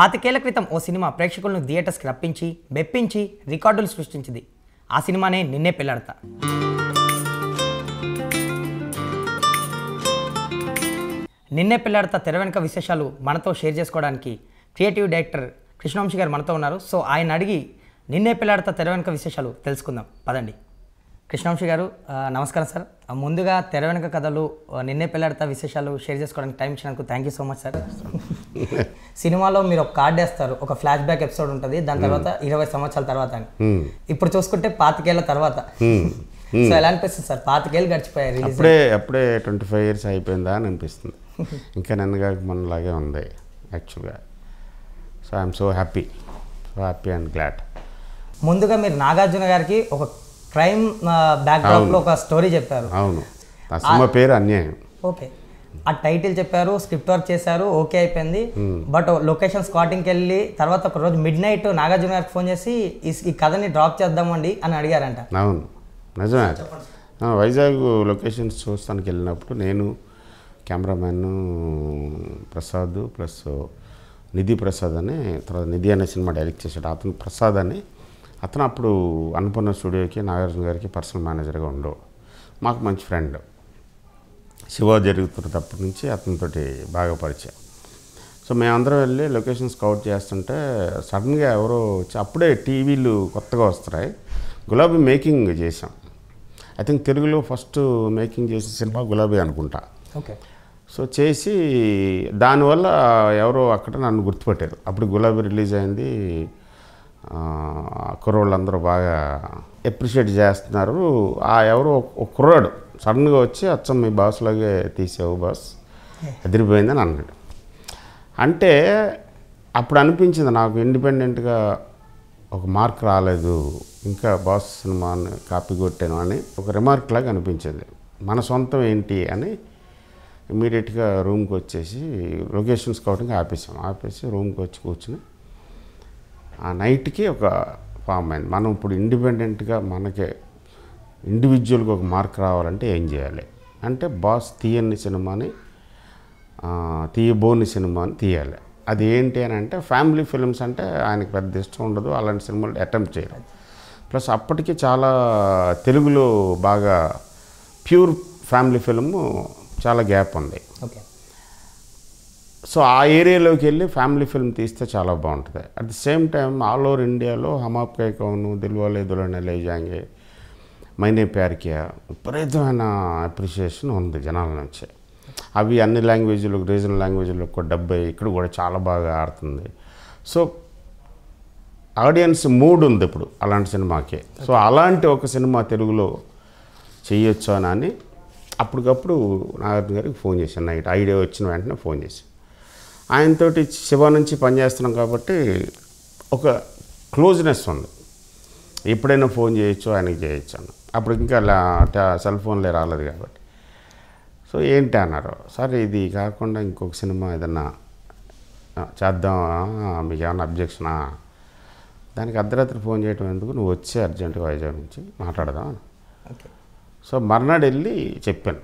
పాతికేళ్ల క్రితం ఓ సినిమా ప్రేక్షకులను థియేటర్స్కి రప్పించి మెప్పించి రికార్డులు సృష్టించింది ఆ సినిమానే నిన్నే పెళ్ళాడతా నిన్నే పెళ్ళాడతా తెర వెనుక విశేషాలు మనతో షేర్ చేసుకోవడానికి క్రియేటివ్ డైరెక్టర్ కృష్ణవంశీ గారు మనతో ఉన్నారు సో ఆయన అడిగి నిన్నే పెళ్ళాడతా తెర వెనుక విశేషాలు తెలుసుకుందాం పదండి కృష్ణవంశీ గారు నమస్కారం సార్ ముందుగా తెర వెనుక కథలు నిన్నే పిల్లాడతా విశేషాలు షేర్ చేసుకోవడానికి టైం ఇచ్చినందుకు thank you so much sir సినిమాలో మీరు ఒక కార్డ్ వేస్తారు ఒక ఫ్లాష్ బ్యాక్ ఎపిసోడ్ ఉంటుంది దాని తర్వాత hmm. ఇరవై సంవత్సరాల తర్వాత అని hmm. ఇప్పుడు చూసుకుంటే పాతికేళ్ల తర్వాత సో hmm. ఎలా అనిపిస్తుంది సార్ పాతికేళ్ళు గడిచిపోయారు అప్పుడే అప్పుడే ట్వంటీ ఫైవ్ ఇయర్స్ అయిపోయిందా అని అనిపిస్తుంది ఇంకా నన్నుగా మనలాగే ఉంది యాక్చువల్గా so I'm so happy so happy and glad ముందుగా మీరు నాగార్జున గారికి ఒక క్రైమ్ లో ఒక స్టోరీ చెప్పారు అవును ఆ సినిమా పేరు అన్యాయం ఓకే ఆ టైటిల్ చెప్పారు స్క్రిప్ట్ వర్క్ చేశారు ఓకే అయిపోయింది బట్ లొకేషన్ స్కాటింగ్కి వెళ్ళి తర్వాత ఒక రోజు మిడ్ నైట్ నాగార్జున గారికి ఫోన్ చేసి ఈ కథని డ్రాప్ చేద్దామండి అని అడిగారంట అవును నిజమే వైజాగ్ లొకేషన్స్ చూస్తానికి వెళ్ళినప్పుడు నేను కెమెరామ్యాన్ ప్రసాద్ ప్లస్ నిధి ప్రసాద్ అని తర్వాత నిధి అనే సినిమా డైరెక్ట్ చేశాడు అతను ప్రసాద్ అని అతను అప్పుడు అన్నపూర్ణ స్టూడియోకి నాగార్జున గారికి పర్సనల్ మేనేజర్గా ఉండవు మాకు మంచి ఫ్రెండ్ శివ జరుగుతున్నప్పటి నుంచి అతనితోటి బాగా పరిచయం సో మేమందరం వెళ్ళి లొకేషన్ స్కౌట్ చేస్తుంటే సడన్గా ఎవరో వచ్చి అప్పుడే టీవీలు కొత్తగా వస్తున్నాయి గులాబీ మేకింగ్ చేసాం ఐ థింక్ తెలుగులో ఫస్ట్ మేకింగ్ చేసిన సినిమా గులాబీ అనుకుంటా ఓకే సో చేసి దానివల్ల ఎవరో అక్కడ నన్ను గుర్తుపెట్టారు అప్పుడు గులాబీ రిలీజ్ అయింది అందరూ బాగా ఎప్రిషియేట్ చేస్తున్నారు ఆ ఎవరు ఒక కుర్రాడు సడన్గా వచ్చి అచ్చం మీ బాస్లాగే తీసావు బాస్ ఎదిరిపోయిందని అన్నాడు అంటే అప్పుడు అనిపించింది నాకు ఇండిపెండెంట్గా ఒక మార్క్ రాలేదు ఇంకా బాస్ సినిమాని కాపీ కొట్టాను అని ఒక రిమార్క్ లాగా అనిపించింది మన సొంతం ఏంటి అని ఇమీడియట్గా రూమ్కి వచ్చేసి లొకేషన్ స్కౌటింగ్ ఆపేసాం ఆపేసి రూమ్కి వచ్చి కూర్చుని ఆ నైట్కి ఒక ఫామ్ అయింది మనం ఇప్పుడు ఇండిపెండెంట్గా మనకే ఇండివిజువల్గా ఒక మార్క్ రావాలంటే ఏం చేయాలి అంటే బాస్ తీయని సినిమాని తీయబోని సినిమాని తీయాలి అది ఏంటి అని అంటే ఫ్యామిలీ ఫిల్మ్స్ అంటే ఆయనకు పెద్ద ఇష్టం ఉండదు అలాంటి సినిమాలు అటెంప్ట్ చేయరు ప్లస్ అప్పటికి చాలా తెలుగులో బాగా ప్యూర్ ఫ్యామిలీ ఫిల్ము చాలా గ్యాప్ ఉంది సో ఆ ఏరియాలోకి వెళ్ళి ఫ్యామిలీ ఫిల్మ్ తీస్తే చాలా బాగుంటుంది at the same time all over ఇండియాలో కై కౌను దిల్వాలే దులనే లే జాంగే మైనే ప్యార్కియా విపరీతమైన అప్రిషియేషన్ ఉంది జనాల నుంచి అవి అన్ని లాంగ్వేజ్లకు రీజనల్ లాంగ్వేజ్లో ఒక డెబ్బై ఇక్కడ కూడా చాలా బాగా ఆడుతుంది సో ఆడియన్స్ మూడ్ ఉంది ఇప్పుడు అలాంటి సినిమాకే సో అలాంటి ఒక సినిమా తెలుగులో చేయొచ్చు అని అప్పటికప్పుడు నాగార్జున గారికి ఫోన్ చేశాను నైట్ ఐడియా వచ్చిన వెంటనే ఫోన్ చేశాను ఆయనతోటి శివ నుంచి పనిచేస్తున్నాం కాబట్టి ఒక క్లోజ్నెస్ ఉంది ఎప్పుడైనా ఫోన్ చేయొచ్చు ఆయనకి చేయొచ్చు అన్న అప్పుడు ఇంకా సెల్ ఫోన్లే రాలేదు కాబట్టి సో ఏంటి అన్నారు సరే ఇది కాకుండా ఇంకొక సినిమా ఏదన్నా చేద్దాం మీకు ఏమన్నా అబ్జెక్షనా దానికి అర్ధరాత్రి ఫోన్ చేయటం ఎందుకు నువ్వు వచ్చే అర్జెంటుగా వైజాగ్ నుంచి మాట్లాడదాం సో మర్నాడు వెళ్ళి చెప్పాను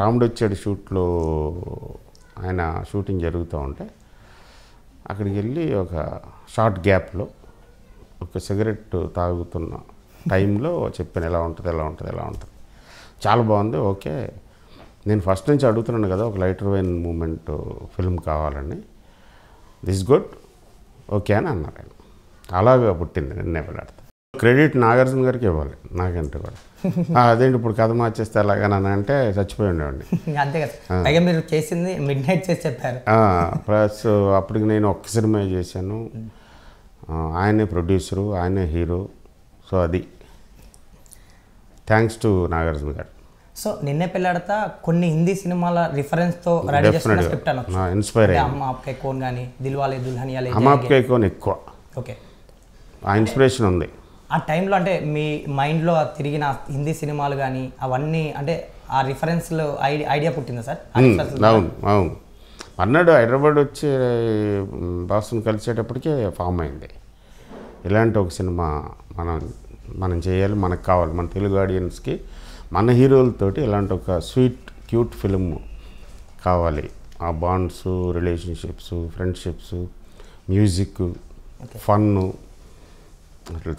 రాముడు వచ్చాడు షూట్లో ఆయన షూటింగ్ జరుగుతూ ఉంటే అక్కడికి వెళ్ళి ఒక షార్ట్ గ్యాప్లో ఒక సిగరెట్ తాగుతున్న టైంలో చెప్పిన ఎలా ఉంటుంది ఎలా ఉంటుంది ఎలా ఉంటుంది చాలా బాగుంది ఓకే నేను ఫస్ట్ నుంచి అడుగుతున్నాను కదా ఒక లైటర్ వైన్ మూమెంట్ ఫిల్మ్ కావాలని దిస్ గుడ్ ఓకే అని అన్నారు ఆయన అలాగా పుట్టింది నిన్నే వెళ్ళాడతా క్రెడిట్ నాగార్జున గారికి ఇవ్వాలి నాకంటే కూడా అదేంటి ఇప్పుడు కథ మార్చేస్తే ఎలాగనని అంటే చచ్చిపోయి ఉండేవాడిని అంతే కదా పైగా మీరు చేసింది మిడ్ నైట్ చేసి చెప్పారు ప్లస్ అప్పటికి నేను ఒక్క సినిమా చేశాను ఆయనే ప్రొడ్యూసరు ఆయనే హీరో సో అది thanks to Nagarjuna garu so నిన్నే పెళ్ళాడతా కొన్ని హిందీ సినిమాల రిఫరెన్స్ తో రెడీ చేస్తున్న స్క్రిప్ట్ అనొచ్చు ఇన్స్పైర్ అమ్మ ఆప్కే కోన్ గాని దిల్వాలే దుల్హనియా లే అమ్మ ఆప్కే కోన్ ఎక్కువ ఓకే ఆ ఇన్స్పిరేషన్ ఉంది ఆ టైంలో అంటే మీ మైండ్లో తిరిగిన హిందీ సినిమాలు కానీ అవన్నీ అంటే ఆ రిఫరెన్స్లో ఐడియా పుట్టిందా సార్ అవును అవును అన్నాడు హైదరాబాద్ వచ్చి బాస్ను కలిసేటప్పటికే ఫామ్ అయింది ఇలాంటి ఒక సినిమా మనం మనం చేయాలి మనకు కావాలి మన తెలుగు ఆడియన్స్కి మన హీరోలతోటి ఇలాంటి ఒక స్వీట్ క్యూట్ ఫిలిం కావాలి ఆ bonds relationships friendships music fun అట్లా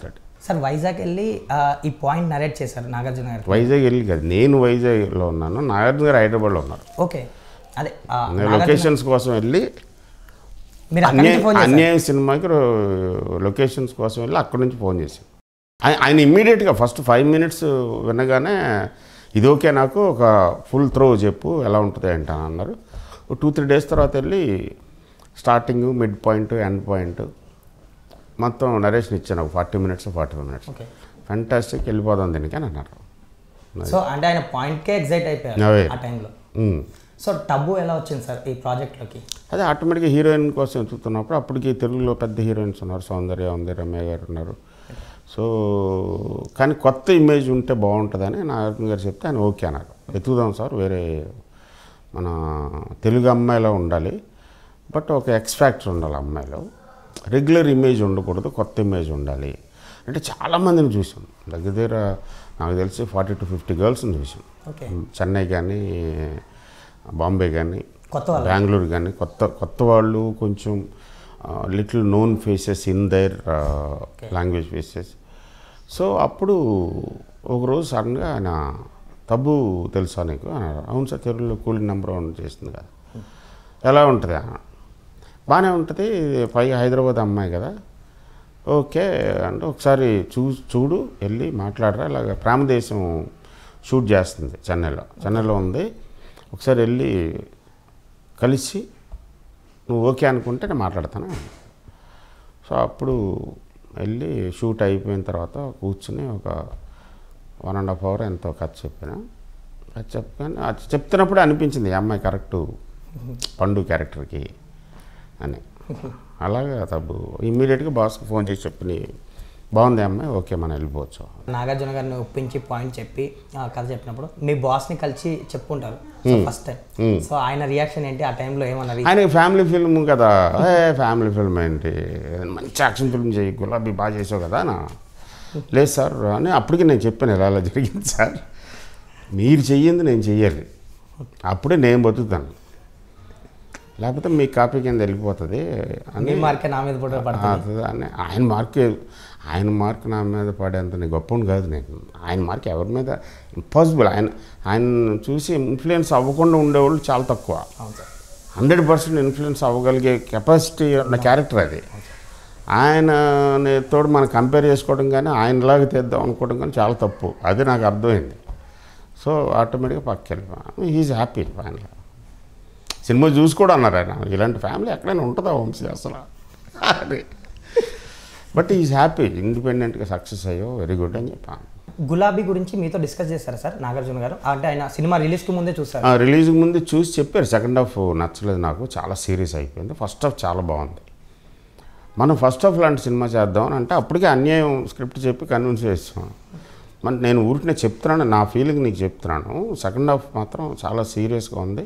సార్ వైజాగ్ వెళ్ళి ఈ పాయింట్ నరేట్ చేశారు నాగార్జున గారు వైజాగ్ వెళ్ళి కాదు నేను వైజాగ్లో ఉన్నాను నాగార్జున గారు హైదరాబాద్లో ఉన్నారు ఓకే అదే లొకేషన్స్ కోసం వెళ్ళి మీరు అన్యాయం సినిమాకి లొకేషన్స్ కోసం వెళ్ళి అక్కడి నుంచి ఫోన్ చేశాను ఆయన ఇమ్మీడియట్గా ఫస్ట్ ఫైవ్ మినిట్స్ వినగానే ఇది ఓకే నాకు ఒక ఫుల్ త్రో చెప్పు ఎలా ఉంటుంది ఏంటని అన్నారు టూ త్రీ డేస్ తర్వాత వెళ్ళి starting mid point end point మొత్తం నరేషన్ ఇచ్చాను ఒక forty minutes forty five minutes fantastic వెళ్ళిపోదాం దీనికి అని అన్నారు సో అంటే ఆయన పాయింట్కే ఎగ్జైట్ అయిపోయారు ఆ టైంలో సో ఎలా వచ్చింది సార్ ఈ ప్రాజెక్ట్లోకి అదే ఆటోమేటిక్గా హీరోయిన్ కోసం వెతుకుతున్నప్పుడు అప్పటికి తెలుగులో పెద్ద హీరోయిన్స్ ఉన్నారు సౌందర్య ఉంది రమ్య గారు ఉన్నారు సో కానీ కొత్త ఇమేజ్ ఉంటే బాగుంటుందని నాగరత్న గారు చెప్తే ఆయన ఓకే అన్నారు వెతుకుదాం సార్ వేరే మన తెలుగు అమ్మాయిలో ఉండాలి బట్ ఒక ఎక్స్ ఫ్యాక్టర్ ఉండాలి అమ్మాయిలో రెగ్యులర్ ఇమేజ్ ఉండకూడదు కొత్త ఇమేజ్ ఉండాలి అంటే చాలామందిని చూసాం దగ్గర దగ్గర నాకు తెలిసి ఫార్టీ టు ఫిఫ్టీ గర్ల్స్ని చూసాం చెన్నై కానీ బాంబే కానీ బెంగళూరు కానీ కొత్త కొత్త వాళ్ళు కొంచెం little known faces in their language faces so అప్పుడు ఒకరోజు సడన్గా ఆయన తబ్బు తెలుసా నీకు అవును సార్ తెలుగులో కూలి నెంబర్ వన్ చేసింది కదా ఎలా ఉంటుంది బాగానే ఉంటుంది పైగా హైదరాబాద్ అమ్మాయి కదా ఓకే అంటే ఒకసారి చూ చూడు వెళ్ళి మాట్లాడరా ఇలాగ ప్రామదేశం షూట్ చేస్తుంది చెన్నైలో చెన్నైలో ఉంది ఒకసారి వెళ్ళి కలిసి నువ్వు ఓకే అనుకుంటే నేను మాట్లాడతాను సో అప్పుడు వెళ్ళి షూట్ అయిపోయిన తర్వాత కూర్చుని ఒక వన్ అండ్ హాఫ్ అవర్ ఎంతో ఖర్చు చెప్పాను ఖర్చు చెప్పాను చెప్తున్నప్పుడు అనిపించింది ఈ అమ్మాయి కరెక్టు పండు క్యారెక్టర్కి అని అలాగే తబ్బు ఇమ్మీడియట్గా బాస్కి ఫోన్ చేసి చెప్పి బాగుంది అమ్మాయి ఓకే మనం వెళ్ళిపోవచ్చు నాగార్జున గారిని ఒప్పించి పాయింట్ చెప్పి కథ చెప్పినప్పుడు మీ బాస్ని కలిసి చెప్పుకుంటారు ఫస్ట్ టైం సో ఆయన రియాక్షన్ ఏంటి ఆ టైంలో ఏమన్నారు ఆయన ఫ్యామిలీ ఫిల్మ్ కదా ఏ ఫ్యామిలీ ఫిల్మ్ ఏంటి మంచి యాక్షన్ ఫిల్మ్ చేయి గులాబీ బాగా చేసావు కదా నా లేదు సార్ అని అప్పటికి నేను చెప్పాను ఎలా అలా జరిగింది సార్ మీరు చెయ్యింది నేను చెయ్యాలి అప్పుడే నేను బతుకుతాను లేకపోతే మీ కాపీ కింద వెళ్ళిపోతుంది అని మార్క్ నా మీద పడుతుంది అని ఆయన మార్క్ ఆయన మార్క్ నా మీద పడేంత గొప్ప గొప్పని కాదు నేను ఆయన మార్క్ ఎవరి మీద ఇంపాసిబుల్ ఆయన ఆయన చూసి ఇన్ఫ్లుయెన్స్ అవ్వకుండా ఉండేవాళ్ళు చాలా తక్కువ హండ్రెడ్ పర్సెంట్ ఇన్ఫ్లుయెన్స్ అవ్వగలిగే కెపాసిటీ ఉన్న క్యారెక్టర్ అది ఆయన తోడు మనం కంపేర్ చేసుకోవడం కానీ ఆయనలాగా తెద్దాం అనుకోవడం కానీ చాలా తప్పు అది నాకు అర్థమైంది సో ఆటోమేటిక్గా పక్కకి వెళ్ళిపోయాను హ్యాపీ ఫైనల్ సినిమా చూసుకోడు అన్నారు ఆయన ఇలాంటి ఫ్యామిలీ ఎక్కడైనా ఉంటుందా వంశీ అసలు అది బట్ ఈజ్ హ్యాపీ ఇండిపెండెంట్గా సక్సెస్ అయ్యో వెరీ గుడ్ అని చెప్పాను గులాబీ గురించి మీతో డిస్కస్ చేశారు సార్ నాగార్జున గారు అంటే ఆయన సినిమా రిలీజ్కి ముందే చూసారు రిలీజ్ ముందే చూసి చెప్పారు సెకండ్ హాఫ్ నచ్చలేదు నాకు చాలా సీరియస్ అయిపోయింది ఫస్ట్ హాఫ్ చాలా బాగుంది మనం ఫస్ట్ హాఫ్ లాంటి సినిమా చేద్దాం అంటే అప్పటికే అన్యాయం స్క్రిప్ట్ చెప్పి కన్విన్స్ చేస్తాం మన నేను ఊరికి చెప్తున్నాను నా ఫీలింగ్ నీకు చెప్తున్నాను సెకండ్ హాఫ్ మాత్రం చాలా సీరియస్గా ఉంది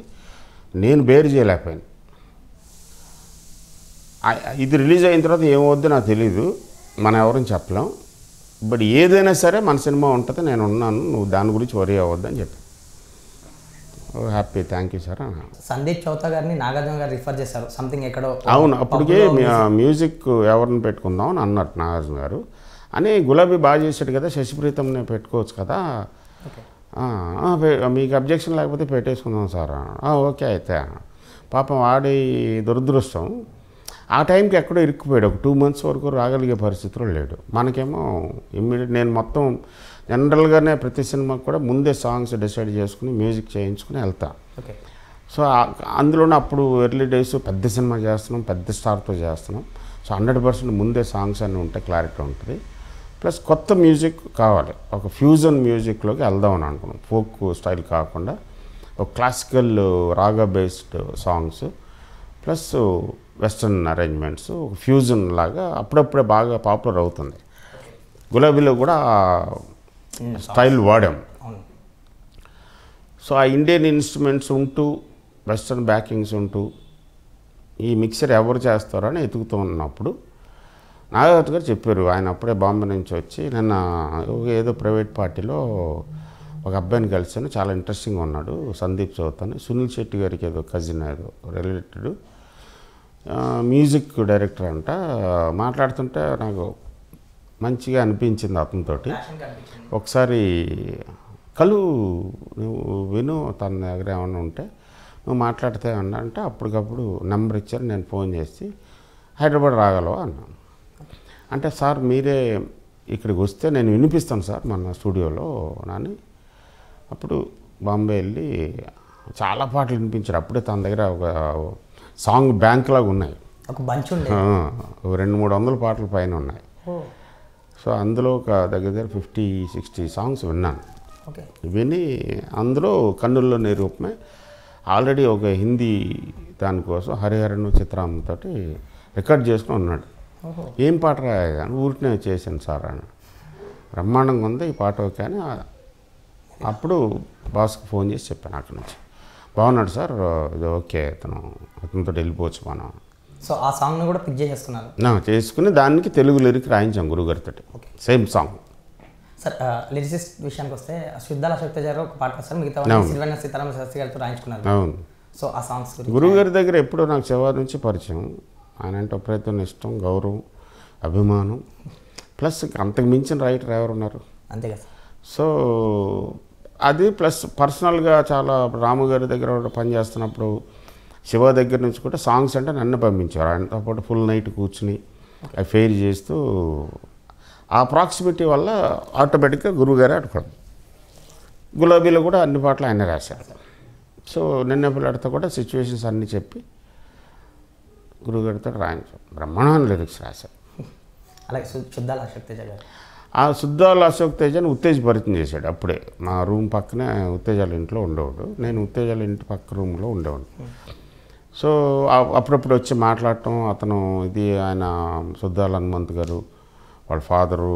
నేను బేర్ చేయలేకపోయాను ఇది రిలీజ్ అయిన తర్వాత ఏమవుద్ది నాకు తెలీదు మనం ఎవరిని చెప్పలేం బట్ ఏదైనా సరే మన సినిమా ఉంటుంది నేను ఉన్నాను నువ్వు దాని గురించి వరీ అని చెప్పి happy thank you sir Sandeep Chowta గారిని నాగార్జున గారు రిఫర్ చేశారు సంథింగ్ ఎక్కడో అవును అప్పటికే మ్యూజిక్ ఎవరిని పెట్టుకుందాం అని అన్నట్టు నాగార్జున గారు అని గులాబీ బాగా చేశాడు కదా శశిప్రీతంనే పెట్టుకోవచ్చు కదా మీకు అబ్జెక్షన్ లేకపోతే పెట్టేసుకుందాం సార్ ఓకే అయితే పాపం వాడి దురదృష్టం ఆ టైంకి ఎక్కడో ఇరుక్కుపోయాడు ఒక టూ మంత్స్ వరకు రాగలిగే పరిస్థితిలో లేడు మనకేమో ఇమ్మీడియట్ నేను మొత్తం జనరల్గానే ప్రతి సినిమాకి కూడా ముందే సాంగ్స్ డిసైడ్ చేసుకుని మ్యూజిక్ చేయించుకుని వెళ్తా సో అందులోనే అప్పుడు ఎర్లీ డేస్ పెద్ద సినిమా చేస్తున్నాం పెద్ద స్టార్తో చేస్తున్నాం సో హండ్రెడ్ పర్సెంట్ ముందే సాంగ్స్ అన్నీ ఉంటాయి క్లారిటీ ఉంటుంది ప్లస్ కొత్త మ్యూజిక్ కావాలి ఒక ఫ్యూజన్ మ్యూజిక్లోకి వెళ్దాం అని అనుకున్నాం ఫోక్ స్టైల్ కాకుండా ఒక classical raga based songs plus western arrangements ఒక ఫ్యూజన్ లాగా అప్పుడప్పుడే బాగా పాపులర్ అవుతుంది గులాబీలో కూడా hmm. స్టైల్ వాడాం సో ఆ ఇండియన్ ఇన్స్ట్రుమెంట్స్ ఉంటూ వెస్ట్రన్ బ్యాకింగ్స్ ఉంటూ ఈ మిక్సర్ ఎవరు చేస్తారో అని ఎతుకుతూ ఉన్నప్పుడు నాగవత్ గారు చెప్పారు ఆయన అప్పుడే బాంబే నుంచి వచ్చి నిన్న ఏదో ప్రైవేట్ పార్టీలో ఒక అబ్బాయిని కలిసాను చాలా ఇంట్రెస్టింగ్ ఉన్నాడు సందీప్ అని సునీల్ శెట్టి గారికి ఏదో కజిన్ ఏదో రిలేటెడ్ మ్యూజిక్ డైరెక్టర్ అంట మాట్లాడుతుంటే నాకు మంచిగా అనిపించింది అతనితోటి ఒకసారి కలు నువ్వు విను తన దగ్గర ఏమైనా ఉంటే నువ్వు మాట్లాడితే అంటే అప్పటికప్పుడు నెంబర్ ఇచ్చారు నేను ఫోన్ చేసి హైదరాబాద్ రాగలవా అన్నాను అంటే సార్ మీరే ఇక్కడికి వస్తే నేను వినిపిస్తాను సార్ మన స్టూడియోలో నాని అప్పుడు బాంబే వెళ్ళి చాలా పాటలు వినిపించారు అప్పుడే తన దగ్గర ఒక సాంగ్ బ్యాంక్ లాగా ఉన్నాయి ఒక బంచ్ రెండు మూడు వందల పాటలు పైన ఉన్నాయి సో అందులో ఒక దగ్గర దగ్గర ఫిఫ్టీ సిక్స్టీ సాంగ్స్ విన్నాను విని అందులో కన్నుల్లో నిరూపమే ఆల్రెడీ ఒక హిందీ దానికోసం హరిహరను చిత్రాంతో రికార్డ్ చేసుకుని ఉన్నాడు ఏం పాట రాయగాను ఊరికే చేశాను సార్ అని బ్రహ్మాండంగా ఉంది ఈ పాట ఓకే అని అప్పుడు బాస్కి ఫోన్ చేసి చెప్పాను అక్కడి నుంచి బాగున్నాడు సార్ ఇది ఓకే అతను అతనితో వెళ్ళిపోవచ్చు మనం సో ఆ సాంగ్ని కూడా పిక్ చేసేస్తున్నారు చేసుకుని దానికి తెలుగు లిరిక్ రాయించాం గురుగారితో సేమ్ సాంగ్ సార్ లిరిసిస్ట్ విషయానికి వస్తే శుద్ధాల శక్తి గారు ఒక పాట సార్ మిగతా శిల్వైన సీతారామ శాస్త్రి గారితో రాయించుకున్నారు అవును సో ఆ సాంగ్స్ గురువు గారి దగ్గర ఎప్పుడో నాకు చివరి నుంచి పరిచయం ఆయన అంటే అప్రయత్నం ఇష్టం గౌరవం అభిమానం ప్లస్ అంతకు మించిన రైటర్ ఎవరు ఉన్నారు అంతే కదా సో అది ప్లస్ పర్సనల్గా చాలా రాము గారి దగ్గర పనిచేస్తున్నప్పుడు శివ దగ్గర నుంచి కూడా సాంగ్స్ అంటే నన్ను పంపించారు ఆయనతో పాటు ఫుల్ నైట్ కూర్చుని అవి ఫెయిర్ చేస్తూ ఆ ప్రాక్సిమిటీ వల్ల ఆటోమేటిక్గా గురువుగారే అడుకోవడం గులాబీలో కూడా అన్ని పాటలు ఆయన రాశారు సో నిన్న పిల్లడితో కూడా సిచ్యువేషన్స్ అన్నీ చెప్పి గురువుగారితో రాయించు బ్రహ్మాండం లిరిక్స్ రాశారు అలాగే శుద్ధాల అశోక్ తేజ ఆ శుద్ధాల అశోక్ తేజని ఉత్తేజపరితం చేశాడు అప్పుడే మా రూమ్ పక్కనే ఉత్తేజాల ఇంట్లో ఉండేవాడు నేను ఉత్తేజాల ఇంటి పక్క రూమ్లో ఉండేవాడు సో అప్పుడప్పుడు వచ్చి మాట్లాడటం అతను ఇది ఆయన శుద్ధాల హనుమంత్ గారు వాళ్ళ ఫాదరు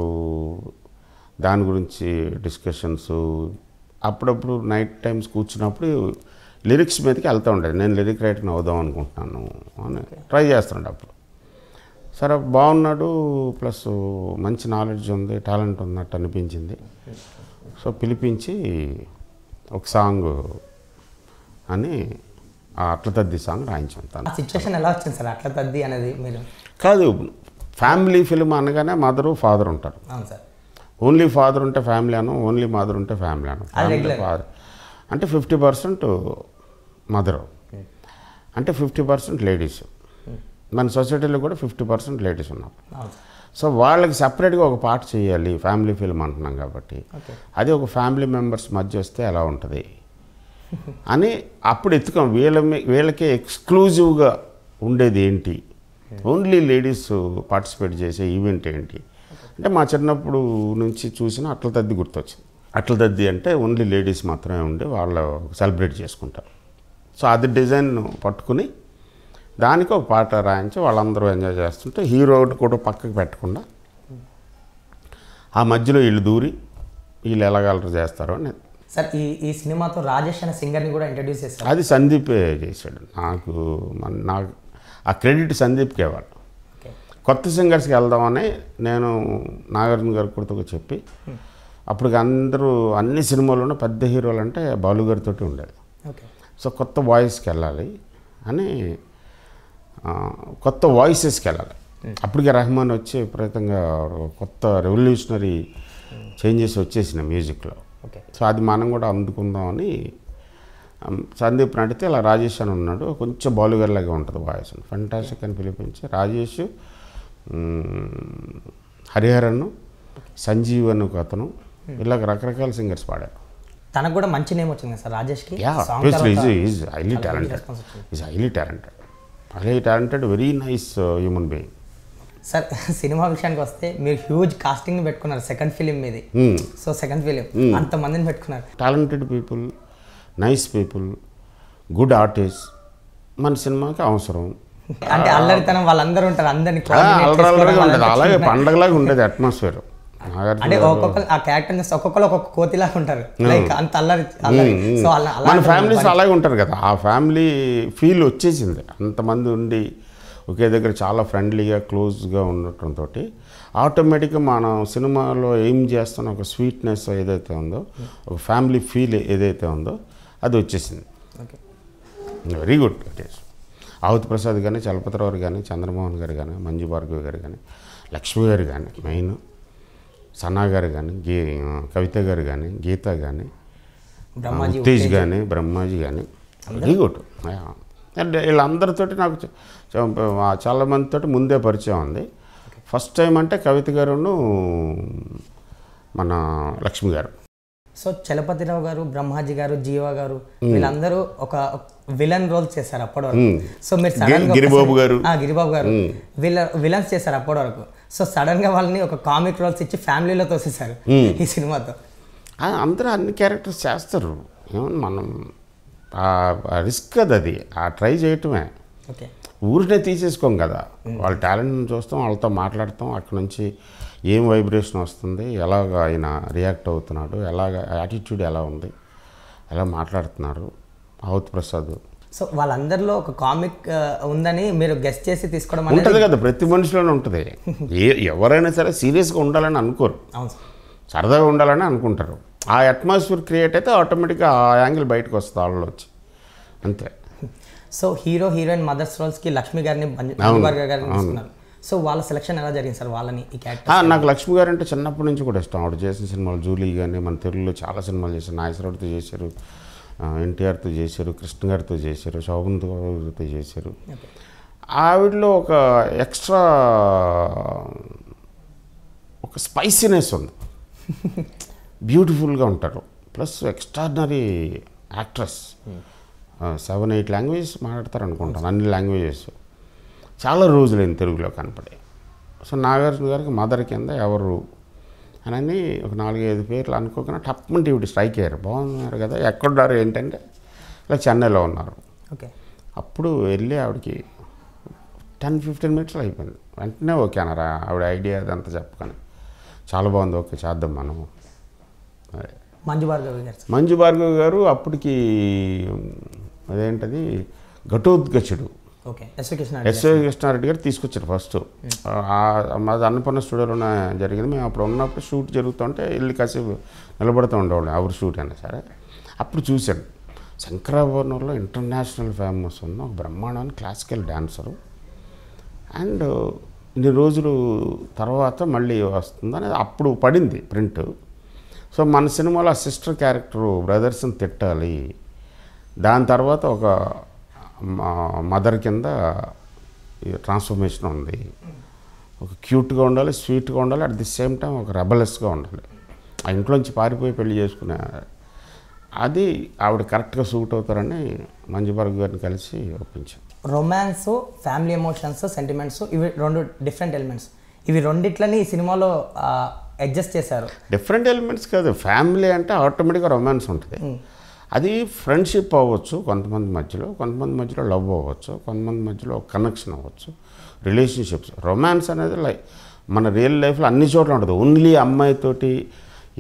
దాని గురించి డిస్కషన్స్ అప్పుడప్పుడు నైట్ టైమ్స్ కూర్చున్నప్పుడు లిరిక్స్ మీదకి వెళ్తూ ఉండేది నేను లిరిక్ రైటర్ అవుదాం అనుకుంటున్నాను అని ట్రై చేస్తుండే అప్పుడు సరే బాగున్నాడు ప్లస్ మంచి నాలెడ్జ్ ఉంది టాలెంట్ ఉన్నట్టు అనిపించింది సో పిలిపించి ఒక సాంగ్ అని అట్ల తద్ది సాంగ్ రాయించాం సిచ్యువేషన్ ఎలా వచ్చింది సార్ అట్ల తద్ది అనేది మీరు కాదు ఫ్యామిలీ ఫిల్మ్ అనగానే మదరు ఫాదర్ ఉంటారు ఓన్లీ ఫాదర్ ఉంటే ఫ్యామిలీ అను ఓన్లీ మదర్ ఉంటే ఫ్యామిలీ అను ఫ్యామిలీ ఫాదర్ అంటే ఫిఫ్టీ పర్సెంట్ మదరు hmm. అంటే ఫిఫ్టీ పర్సెంట్ లేడీస్ మన సొసైటీలో కూడా ఫిఫ్టీ పర్సెంట్ లేడీస్ ఉన్నారు సో వాళ్ళకి సపరేట్గా ఒక పాట చేయాలి ఫ్యామిలీ ఫిల్మ్ అంటున్నాం కాబట్టి అది ఒక ఫ్యామిలీ మెంబర్స్ మధ్య వస్తే ఎలా ఉంటుంది అని అప్పుడు ఎత్తుకం వీళ్ళ వీళ్ళకే ఎక్స్క్లూజివ్గా ఉండేది ఏంటి hmm. ఓన్లీ లేడీస్ పార్టిసిపేట్ చేసే ఈవెంట్ ఏంటి అంటే మా చిన్నప్పుడు నుంచి చూసినా అట్ల తద్ది గుర్తొచ్చింది అట్ల తద్ది అంటే ఓన్లీ లేడీస్ మాత్రమే ఉండి వాళ్ళు సెలబ్రేట్ చేసుకుంటారు సో అది డిజైన్ పట్టుకుని దానికి ఒక పాట రాయించి వాళ్ళందరూ ఎంజాయ్ చేస్తుంటే హీరో ఒకటి కూడా పక్కకు పెట్టకుండా ఆ మధ్యలో వీళ్ళు దూరి వీళ్ళు ఎలాగలరు చేస్తారు అని సార్ ఈ ఈ సినిమాతో రాజేష్ అనే సింగర్ని కూడా ఇంట్రడ్యూస్ చేశారు అది సందీప్ చేశాడు నాకు నాకు ఆ క్రెడిట్ సందీప్కి ఇవ్వాలి కొత్త సింగర్స్కి వెళ్దామని నేను నాగార్జున గారి కుర్తకు చెప్పి hmm. అప్పుడు అందరూ అన్ని సినిమాల్లోనూ పెద్ద హీరోలు అంటే బాలు గారితో ఉండేది ఓకే సో కొత్త వాయిస్కి వెళ్ళాలి అని కొత్త వాయిసెస్కి వెళ్ళాలి అప్పటికే రహమాన్ వచ్చి విపరీతంగా కొత్త రెవల్యూషనరీ చేంజెస్ వచ్చేసిన మ్యూజిక్లో సో అది మనం కూడా అందుకుందామని సందీప్ నడితే అలా రాజేష్ అని ఉన్నాడు కొంచెం బాలుగర్లాగా ఉంటుంది వాయిస్ ఫంటాసిక్ అని పిలిపించి రాజేష్ హరిహరన్ సంజీవ్ అని ఒక అతను ఇలాగ రకరకాల సింగర్స్ పాడారు తనకు కూడా మంచి నేమ్ వచ్చింది కదా సార్ రాజేష్కి highly talented is highly talented highly talented very nice human being sir సినిమా విషయానికి వస్తే మీరు హ్యూజ్ కాస్టింగ్ పెట్టుకున్నారు సెకండ్ ఫిలిం మీది సో సెకండ్ ఫిలిం అంతమందిని పెట్టుకున్నారు talented people nice people good artist మన సినిమాకి అవసరం అంటే అల్లరితనం వాళ్ళందరూ ఉంటారు అందరినీ అలాగే పండగలాగా ఉండేది అట్మాస్ఫియర్ అంటే ఒక్కొక్క ఆ క్యారెక్టర్స్ ఒక్కొక్కరు ఒక్కొక్క కోతిలాగా ఉంటారు లైక్ అంత అల్లరి అల్లరి మన ఫ్యామిలీస్ అలాగే ఉంటారు కదా ఆ ఫ్యామిలీ ఫీల్ వచ్చేసింది అంతమంది ఉండి ఒకే దగ్గర చాలా ఫ్రెండ్లీగా క్లోజ్గా ఉండటంతో ఆటోమేటిక్గా మనం సినిమాలో ఏం చేస్తున్న ఒక స్వీట్నెస్ ఏదైతే ఉందో ఒక ఫ్యామిలీ ఫీల్ ఏదైతే ఉందో అది వచ్చేసింది వెరీ గుడ్ ఆహుతి ప్రసాద్ కానీ చలపతిరావు గారు కానీ చంద్రమోహన్ గారు కానీ మంజు భార్గవి గారు కానీ లక్ష్మి గారు కానీ మెయిన్ సన్నా గారు కానీ గీ కవిత గారు కానీ గీత కానీ ఉత్తేజ్ కానీ బ్రహ్మాజీ కానీ గీగొట్టు అంటే వీళ్ళందరితోటి నాకు చాలామందితో ముందే పరిచయం ఉంది ఫస్ట్ టైం అంటే కవిత గారును మన లక్ష్మి గారు సో చలపతిరావు గారు బ్రహ్మాజీ గారు జీవా గారు వీళ్ళందరూ ఒక విలన్ రోల్ చేశారు అప్పటి వరకు సో మీరు గిరిబాబు గారు గిరిబాబు గారు విలన్స్ చేశారు అప్పటి వరకు సో సడన్గా వాళ్ళని ఒక కామిక్ రోల్స్ ఇచ్చి ఫ్యామిలీలో తోసేసారు ఈ సినిమాతో అందరూ అన్ని క్యారెక్టర్స్ చేస్తారు ఏమన్నా మనం రిస్క్ అది అది ఆ ట్రై చేయటమే ఓకే ఊరినే తీసేసుకోం కదా వాళ్ళ టాలెంట్ని చూస్తాం వాళ్ళతో మాట్లాడతాం అక్కడ నుంచి ఏం వైబ్రేషన్ వస్తుంది ఎలాగ ఆయన రియాక్ట్ అవుతున్నాడు ఎలాగ యాటిట్యూడ్ ఎలా ఉంది ఎలా మాట్లాడుతున్నాడు అవుత్ ప్రసాద్ సో వాళ్ళందరిలో ఒక కామిక్ ఉందని మీరు గెస్ట్ చేసి తీసుకోవడం ఉంటుంది కదా ప్రతి మనిషిలోనే ఉంటుంది ఏ ఎవరైనా సరే సీరియస్గా ఉండాలని అనుకోరు సరదాగా ఉండాలని అనుకుంటారు ఆ అట్మాస్ఫియర్ క్రియేట్ అయితే ఆటోమేటిక్గా ఆ యాంగిల్ బయటకు వస్తుంది వాళ్ళు వచ్చి అంతే సో హీరో హీరోయిన్ మదర్స్ రోల్స్కి లక్ష్మి గారిని గారిని సో వాళ్ళ సెలక్షన్ ఎలా జరిగింది సార్ వాళ్ళని ఈ క్యారెక్టర్ నాకు లక్ష్మి గారు అంటే చిన్నప్పటి నుంచి కూడా ఇష్టం ఆవిడ చేసిన సినిమాలు జూలీ కానీ మన తెలుగులో చాలా సినిమాలు చేశారు నాగేశ్వరరావుతో చేశారు ఎన్టీఆర్తో చేశారు కృష్ణ గారితో చేశారు శోభన్ గారితో చేశారు ఆవిడలో ఒక ఎక్స్ట్రా ఒక స్పైసీనెస్ ఉంది బ్యూటిఫుల్గా ఉంటారు plus extraordinary actress hmm. Seven eight languages మాట్లాడతారు అనుకుంటాను అన్ని లాంగ్వేజెస్ చాలా రోజులైంది తెలుగులో కనపడే సో నాగార్జున గారికి మదర్ కింద ఎవరు అని ఒక నాలుగైదు పేర్లు అనుకోకుండా టప్మని టీవీ స్ట్రైక్ అయ్యారు బాగున్నారు కదా ఎక్కడున్నారు ఏంటంటే ఇలా చెన్నైలో ఉన్నారు ఓకే అప్పుడు వెళ్ళి ఆవిడకి టెన్ ఫిఫ్టీన్ మినిట్స్లో అయిపోయింది వెంటనే ఓకే అన్నారా ఆవిడ ఐడియా అదంతా చెప్పకని చాలా బాగుంది ఓకే చేద్దాం మనం మంజు భార్గవ్ గారు మంజు భార్గవ్ గారు అప్పటికి అదేంటది ఘటోద్గచుడు ఎస్వి కృష్ణారెడ్డి గారు తీసుకొచ్చారు ఫస్ట్ hmm. మాది అన్నపూర్ణ స్టూడియోలోనే జరిగింది మేము అప్పుడు ఉన్నప్పుడు షూట్ జరుగుతుంటే వెళ్ళి కాసేపు నిలబడుతూ ఉండేవాళ్ళం ఎవరు షూట్ అయినా సరే అప్పుడు చూశాను శంకరాభరణంలో ఇంటర్నేషనల్ ఫేమస్ ఉన్న ఒక బ్రహ్మాండమైన క్లాసికల్ డాన్సరు అండ్ ఇన్ని రోజులు తర్వాత మళ్ళీ వస్తుంది అనేది అప్పుడు పడింది ప్రింట్ సో మన సినిమాలో ఆ సిస్టర్ క్యారెక్టరు బ్రదర్స్ని తిట్టాలి దాని తర్వాత ఒక మదర్ కింద ట్రాన్స్ఫర్మేషన్ ఉంది ఒక క్యూట్గా ఉండాలి స్వీట్గా ఉండాలి అట్ ది సేమ్ టైం ఒక రెబలెస్గా ఉండాలి ఆ ఇంట్లోంచి పారిపోయి పెళ్లి చేసుకునే అది ఆవిడ కరెక్ట్గా సూట్ అవుతారని మంజుబర్గ్ గారిని కలిసి ఒప్పించాం రొమాన్స్ ఫ్యామిలీ ఎమోషన్స్ సెంటిమెంట్స్ ఇవి రెండు డిఫరెంట్ ఎలిమెంట్స్ ఇవి రెండిట్లని ఈ సినిమాలో అడ్జస్ట్ చేశారు డిఫరెంట్ ఎలిమెంట్స్ కాదు ఫ్యామిలీ అంటే ఆటోమేటిక్గా రొమాన్స్ ఉంటుంది అది ఫ్రెండ్షిప్ అవ్వచ్చు కొంతమంది మధ్యలో కొంతమంది మధ్యలో లవ్ అవ్వచ్చు కొంతమంది మధ్యలో కనెక్షన్ అవ్వచ్చు రిలేషన్షిప్స్ రొమాన్స్ అనేది లైక్ మన రియల్ లైఫ్లో అన్ని చోట్ల ఉండదు ఓన్లీ అమ్మాయితోటి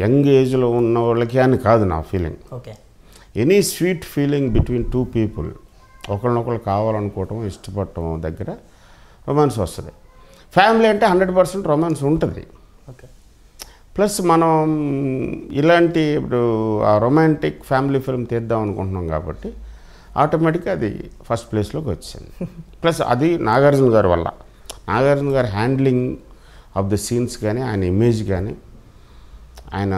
యంగ్ ఏజ్లో ఉన్న వాళ్ళకి అని కాదు నా feeling okay any sweet feeling between two people ఒకరినొకరు కావాలనుకోవటం ఇష్టపడటం దగ్గర రొమాన్స్ వస్తుంది ఫ్యామిలీ అంటే హండ్రెడ్ పర్సెంట్ రొమాన్స్ ఉంటుంది ఓకే ప్లస్ మనం ఇలాంటి ఇప్పుడు ఆ రొమాంటిక్ ఫ్యామిలీ ఫిల్మ్ తీద్దాం అనుకుంటున్నాం కాబట్టి ఆటోమేటిక్గా అది ఫస్ట్ ప్లేస్లోకి వచ్చింది ప్లస్ అది నాగార్జున గారి వల్ల నాగార్జున గారి హ్యాండ్లింగ్ ఆఫ్ ద సీన్స్ కానీ ఆయన ఇమేజ్ కానీ ఆయన